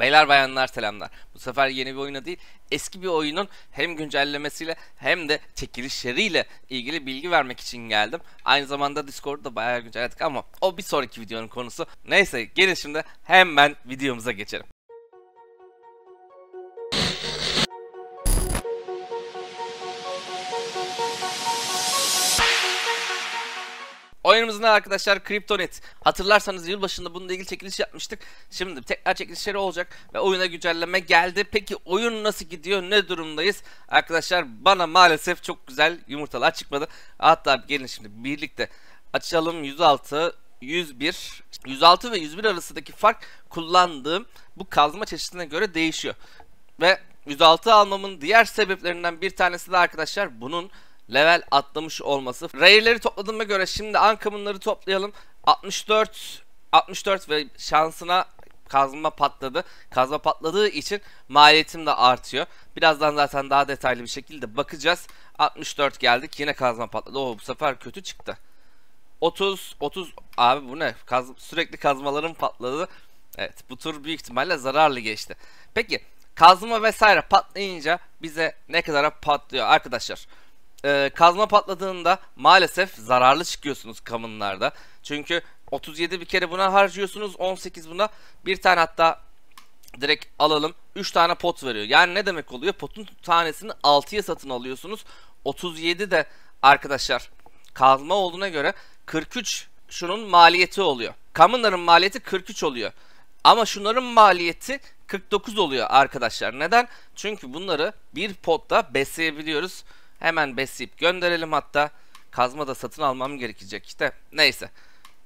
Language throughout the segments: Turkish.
Beyler bayanlar selamlar. Bu sefer yeni bir oyuna değil, eski bir oyunun hem güncellemesiyle hem de çekilişleriyle ilgili bilgi vermek için geldim. Aynı zamanda Discord'da bayağı güncelledik ama o bir sonraki videonun konusu. Neyse gelin şimdi hemen videomuza geçelim. Oyunumuzun arkadaşlar Kryptonit. Hatırlarsanız yılbaşında bununla ilgili çekiliş yapmıştık. Şimdi tekrar çekilişleri olacak ve oyuna güncelleme geldi. Peki oyun nasıl gidiyor? Ne durumdayız? Arkadaşlar bana maalesef çok güzel yumurtalar çıkmadı. Hatta gelin şimdi birlikte açalım 106 101 106 ve 101 arasındaki fark kullandığım bu kazma çeşidine göre değişiyor. Ve 106 almamın diğer sebeplerinden bir tanesi de arkadaşlar bunun level atlamış olması. Rare'leri topladığıma göre şimdi Ankamınları toplayalım. 64 64 ve şansına kazma patladı. Kazma patladığı için maliyetim de artıyor. Birazdan zaten daha detaylı bir şekilde bakacağız. 64 geldik. Yine kazma patladı. Oo oh, bu sefer kötü çıktı. 30 30 abi bu ne? Kaz, sürekli kazmalarım patladı. Evet bu tur büyük ihtimalle zararlı geçti. Peki kazma vesaire patlayınca bize ne kadara patlıyor arkadaşlar? e, kazma patladığında maalesef zararlı çıkıyorsunuz kamınlarda. Çünkü 37 bir kere buna harcıyorsunuz. 18 buna bir tane hatta direkt alalım. 3 tane pot veriyor. Yani ne demek oluyor? Potun tanesini 6'ya satın alıyorsunuz. 37 de arkadaşlar kazma olduğuna göre 43 şunun maliyeti oluyor. Kamınların maliyeti 43 oluyor. Ama şunların maliyeti 49 oluyor arkadaşlar. Neden? Çünkü bunları bir potta besleyebiliyoruz. Hemen besleyip gönderelim hatta. Kazma da satın almam gerekecek işte. Neyse.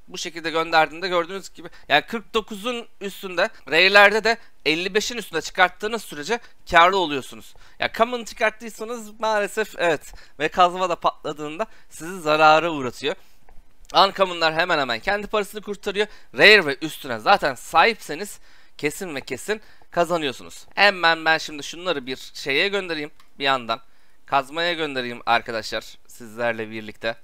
Bu şekilde gönderdiğimde gördüğünüz gibi yani 49'un üstünde reylerde de 55'in üstünde çıkarttığınız sürece karlı oluyorsunuz. Ya yani common çıkarttıysanız maalesef evet ve kazma da patladığında sizi zarara uğratıyor. Uncommon'lar hemen hemen kendi parasını kurtarıyor. Rare ve üstüne zaten sahipseniz kesin ve kesin kazanıyorsunuz. Hemen ben şimdi şunları bir şeye göndereyim bir yandan. Kazmaya göndereyim arkadaşlar sizlerle birlikte.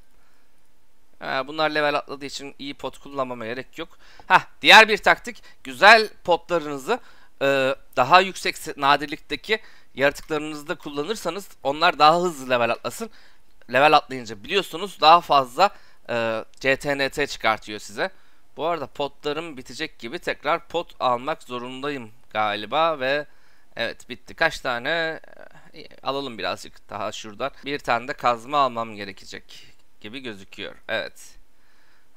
bunlar level atladığı için iyi pot kullanmama gerek yok. Ha, diğer bir taktik güzel potlarınızı e, daha yüksek nadirlikteki yaratıklarınızda kullanırsanız onlar daha hızlı level atlasın. Level atlayınca biliyorsunuz daha fazla e, CTNT çıkartıyor size. Bu arada potlarım bitecek gibi tekrar pot almak zorundayım galiba ve evet bitti. Kaç tane ee, alalım birazcık daha şuradan. Bir tane de kazma almam gerekecek gibi gözüküyor. Evet.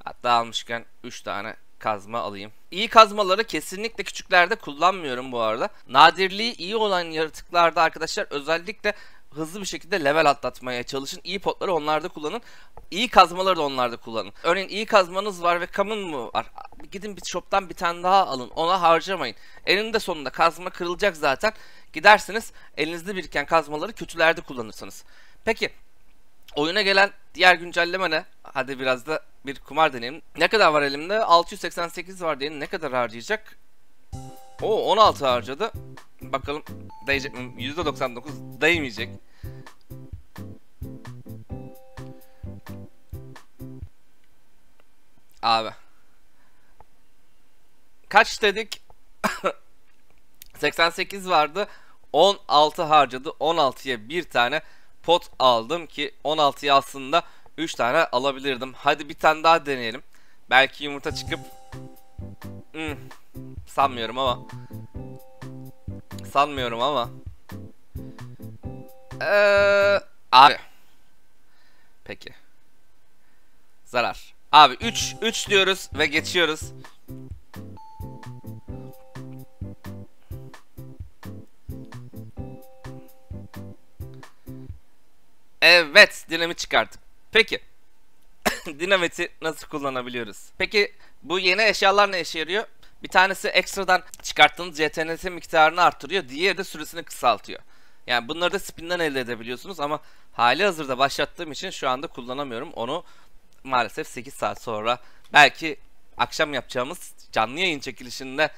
Hatta almışken 3 tane kazma alayım. İyi kazmaları kesinlikle küçüklerde kullanmıyorum bu arada. Nadirliği iyi olan yaratıklarda arkadaşlar özellikle hızlı bir şekilde level atlatmaya çalışın. İyi potları onlarda kullanın. İyi kazmaları da onlarda kullanın. Örneğin iyi kazmanız var ve kamın mı var? Gidin bir shop'tan bir tane daha alın. Ona harcamayın. Eninde sonunda kazma kırılacak zaten gidersiniz elinizde biriken kazmaları kötülerde kullanırsınız. Peki oyuna gelen diğer güncelleme ne? Hadi biraz da bir kumar deneyim. Ne kadar var elimde? 688 var diyelim. Ne kadar harcayacak? O 16 harcadı. Bakalım değecek mi? %99 değmeyecek. Abi. Kaç dedik? 88 vardı. 16 harcadı. 16'ya bir tane pot aldım ki 16'ya aslında 3 tane alabilirdim. Hadi bir tane daha deneyelim. Belki yumurta çıkıp... Hmm, sanmıyorum ama. Sanmıyorum ama. Ee, abi. Peki. Zarar. Abi 3 3 diyoruz ve geçiyoruz. Evet dinamit çıkarttık. Peki dinamiti nasıl kullanabiliyoruz? Peki bu yeni eşyalar ne işe yarıyor? Bir tanesi ekstradan çıkarttığınız CTNT miktarını artırıyor, Diğeri de süresini kısaltıyor. Yani bunları da spin'den elde edebiliyorsunuz ama hali hazırda başlattığım için şu anda kullanamıyorum. Onu maalesef 8 saat sonra belki akşam yapacağımız canlı yayın çekilişinde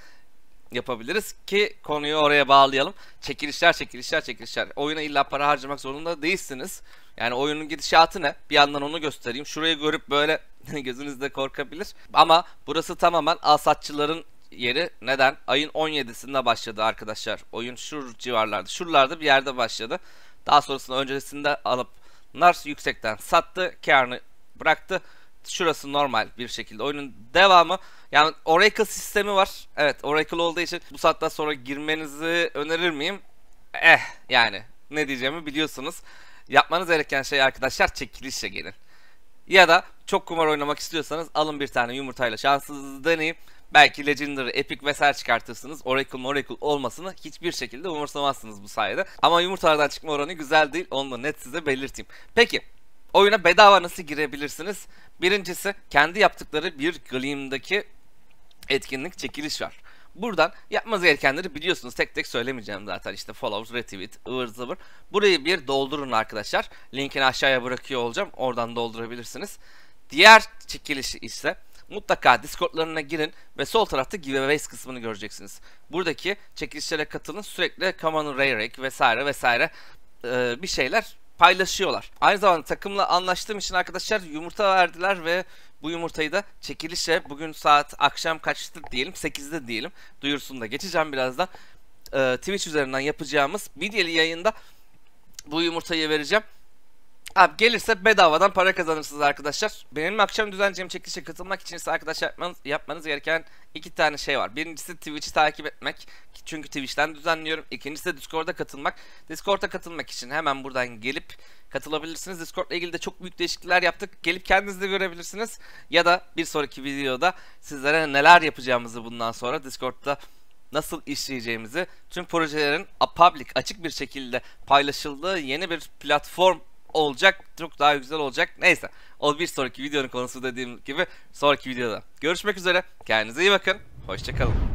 yapabiliriz ki konuyu oraya bağlayalım. Çekilişler, çekilişler, çekilişler. Oyuna illa para harcamak zorunda değilsiniz. Yani oyunun gidişatı ne? Bir yandan onu göstereyim. Şurayı görüp böyle gözünüzde korkabilir. Ama burası tamamen asatçıların yeri. Neden? Ayın 17'sinde başladı arkadaşlar. Oyun şu civarlarda, şuralarda bir yerde başladı. Daha sonrasında öncesinde alıp Nars yüksekten sattı, karnı bıraktı şurası normal bir şekilde. Oyunun devamı yani Oracle sistemi var. Evet Oracle olduğu için bu saatten sonra girmenizi önerir miyim? Eh yani ne diyeceğimi biliyorsunuz. Yapmanız gereken şey arkadaşlar çekilişe gelin. Ya da çok kumar oynamak istiyorsanız alın bir tane yumurtayla şanssızlığı deneyin. Belki Legendary, Epic vesaire çıkartırsınız. Oracle Oracle olmasını hiçbir şekilde umursamazsınız bu sayede. Ama yumurtalardan çıkma oranı güzel değil. Onu da net size belirteyim. Peki oyuna bedava nasıl girebilirsiniz? Birincisi kendi yaptıkları bir Gleam'daki etkinlik çekiliş var. Buradan yapmanız gerekenleri biliyorsunuz. Tek tek söylemeyeceğim zaten. işte follow, retweet, ıvır zıvır. Burayı bir doldurun arkadaşlar. Linkini aşağıya bırakıyor olacağım. Oradan doldurabilirsiniz. Diğer çekilişi ise mutlaka Discord'larına girin ve sol tarafta giveaways kısmını göreceksiniz. Buradaki çekilişlere katılın. Sürekli Common Rare vesaire vesaire bir şeyler paylaşıyorlar. Aynı zamanda takımla anlaştığım için arkadaşlar yumurta verdiler ve bu yumurtayı da çekilişe bugün saat akşam kaçtı diyelim 8'de diyelim duyurusunu da geçeceğim birazdan. Ee, Twitch üzerinden yapacağımız videolu yayında bu yumurtayı vereceğim. Abi gelirse bedavadan para kazanırsınız arkadaşlar. Benim akşam düzenleyeceğim çekilişe katılmak için ise arkadaşlar yapmanız, yapmanız gereken iki tane şey var. Birincisi Twitch'i takip etmek. Çünkü Twitch'ten düzenliyorum. İkincisi de Discord'a katılmak. Discord'a katılmak için hemen buradan gelip katılabilirsiniz. Discord'la ilgili de çok büyük değişiklikler yaptık. Gelip kendiniz de görebilirsiniz. Ya da bir sonraki videoda sizlere neler yapacağımızı bundan sonra Discord'da nasıl işleyeceğimizi, tüm projelerin public, açık bir şekilde paylaşıldığı yeni bir platform olacak. Çok daha güzel olacak. Neyse. O bir sonraki videonun konusu dediğim gibi sonraki videoda. Görüşmek üzere. Kendinize iyi bakın. Hoşçakalın.